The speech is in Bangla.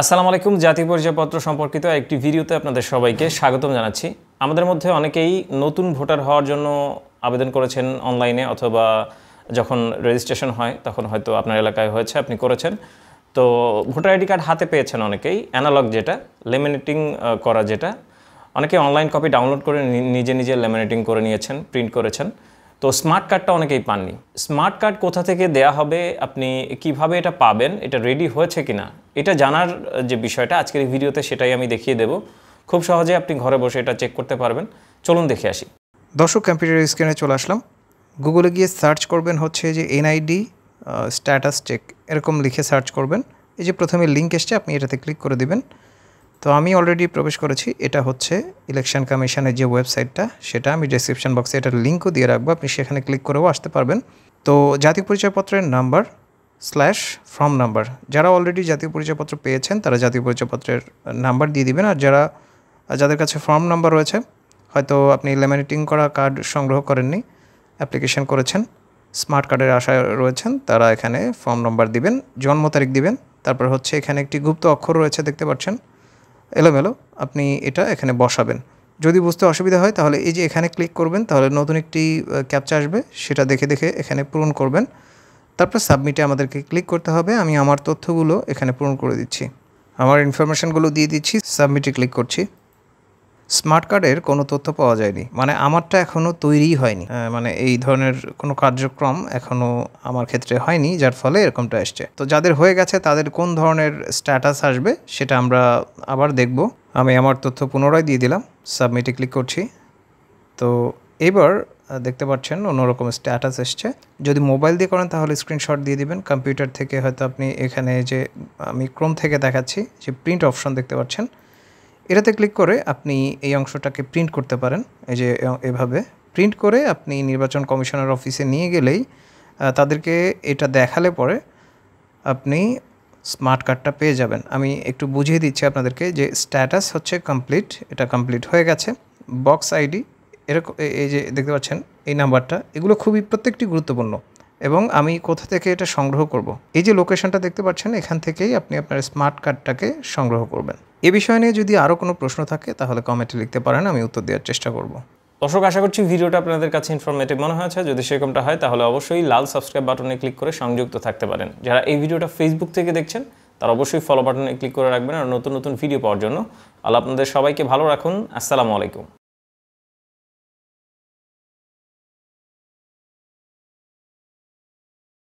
আসসালামু আলাইকুম জাতীয় পরিচয়পত্র সম্পর্কিত একটি ভিডিওতে আপনাদের সবাইকে স্বাগতম জানাচ্ছি আমাদের মধ্যে অনেকেই নতুন ভোটার হওয়ার জন্য আবেদন করেছেন অনলাইনে অথবা যখন রেজিস্ট্রেশন হয় তখন হয়তো আপনার এলাকায় হয়েছে আপনি করেছেন তো ভোটার আইডি কার্ড হাতে পেয়েছেন অনেকেই অ্যানালগ যেটা লেমিনেটিং করা যেটা অনেকে অনলাইন কপি ডাউনলোড করে নিজে নিজে লেমিনেটিং করে নিয়েছেন প্রিন্ট করেছেন তো স্মার্ট কার্ডটা অনেকেই পাননি স্মার্ট কার্ড কোথা থেকে দেয়া হবে আপনি কিভাবে এটা পাবেন এটা রেডি হয়েছে কি না এটা জানার যে বিষয়টা আজকের এই ভিডিওতে সেটাই আমি দেখিয়ে দেব খুব সহজে আপনি ঘরে বসে এটা চেক করতে পারবেন চলুন দেখে আসি দর্শক কম্পিউটার স্ক্রিনে চলে আসলাম গুগলে গিয়ে সার্চ করবেন হচ্ছে যে এনআইডি স্ট্যাটাস চেক এরকম লিখে সার্চ করবেন এই যে প্রথমে লিঙ্ক এসছে আপনি এটাতে ক্লিক করে দেবেন তো আমি অলরেডি প্রবেশ করেছি এটা হচ্ছে ইলেকশন কমিশনের যে ওয়েবসাইটটা সেটা আমি ডিসক্রিপশান বক্সে এটার লিঙ্কও দিয়ে রাখবো আপনি সেখানে ক্লিক করেও আসতে পারবেন তো জাতীয় পরিচয়পত্রের নাম্বার স্ল্যাশ ফর্ম নাম্বার যারা অলরেডি জাতীয় পরিচয়পত্র পেয়েছেন তারা জাতীয় পরিচয়পত্রের নাম্বার দিয়ে দিবেন আর যারা যাদের কাছে ফর্ম নাম্বার রয়েছে হয়তো আপনি ল্যামিনেটিং করা কার্ড সংগ্রহ করেননি অ্যাপ্লিকেশন করেছেন স্মার্ট কার্ডের আশায় রয়েছেন তারা এখানে ফর্ম নাম্বার দিবেন জন্ম তারিখ দিবেন তারপর হচ্ছে এখানে একটি গুপ্ত অক্ষর রয়েছে দেখতে পাচ্ছেন এলোমেলো আপনি এটা এখানে বসাবেন যদি বুঝতে অসুবিধা হয় তাহলে এই যে এখানে ক্লিক করবেন তাহলে নতুন একটি ক্যাপচা আসবে সেটা দেখে দেখে এখানে পূরণ করবেন তারপর সাবমিটে আমাদেরকে ক্লিক করতে হবে আমি আমার তথ্যগুলো এখানে পূরণ করে দিচ্ছি আমার ইনফরমেশানগুলো দিয়ে দিচ্ছি সাবমিটে ক্লিক করছি স্মার্ট কার্ডের কোনো তথ্য পাওয়া যায়নি মানে আমারটা এখনও তৈরি হয়নি মানে এই ধরনের কোনো কার্যক্রম এখনও আমার ক্ষেত্রে হয়নি যার ফলে এরকমটা এসছে তো যাদের হয়ে গেছে তাদের কোন ধরনের স্ট্যাটাস আসবে সেটা আমরা আবার দেখব আমি আমার তথ্য পুনরায় দিয়ে দিলাম সাবমিটে ক্লিক করছি তো এবার দেখতে পাচ্ছেন অন্যরকম স্ট্যাটাস এসছে যদি মোবাইল দিয়ে করেন তাহলে স্ক্রিনশট দিয়ে দিবেন কম্পিউটার থেকে হয়তো আপনি এখানে যে আমি ক্রোম থেকে দেখাচ্ছি যে প্রিন্ট অপশন দেখতে পাচ্ছেন এটাতে ক্লিক করে আপনি এই অংশটাকে প্রিন্ট করতে পারেন এই যে এভাবে প্রিন্ট করে আপনি নির্বাচন কমিশনার অফিসে নিয়ে গেলেই তাদেরকে এটা দেখালে পরে আপনি স্মার্ট কার্ডটা পেয়ে যাবেন আমি একটু বুঝিয়ে দিচ্ছি আপনাদেরকে যে স্ট্যাটাস হচ্ছে কমপ্লিট এটা কমপ্লিট হয়ে গেছে বক্স আইডি এরকম এই যে দেখতে পাচ্ছেন এই নাম্বারটা এগুলো খুবই প্রত্যেকটি গুরুত্বপূর্ণ এবং আমি কোথা থেকে এটা সংগ্রহ করব। এই যে লোকেশনটা দেখতে পাচ্ছেন এখান থেকেই আপনি আপনার স্মার্ট কার্ডটাকে সংগ্রহ করবেন এ বিষয় নিয়ে যদি আরও কোনো প্রশ্ন থাকে তাহলে কমেন্টে লিখতে পারেন আমি উত্তর দেওয়ার চেষ্টা করব দর্শক আশা করছি ভিডিওটা আপনাদের কাছে ইনফরমেটিভ মনে হয়েছে যদি সেরকমটা হয় তাহলে অবশ্যই লাল সাবস্ক্রাইব বাটনে ক্লিক করে সংযুক্ত থাকতে পারেন যারা এই ভিডিওটা ফেসবুক থেকে দেখছেন তারা অবশ্যই ফলো বাটনে ক্লিক করে রাখবেন আর নতুন নতুন ভিডিও পাওয়ার জন্য আল্লাহ আপনাদের সবাইকে ভালো রাখুন আসসালামু আলাইকুম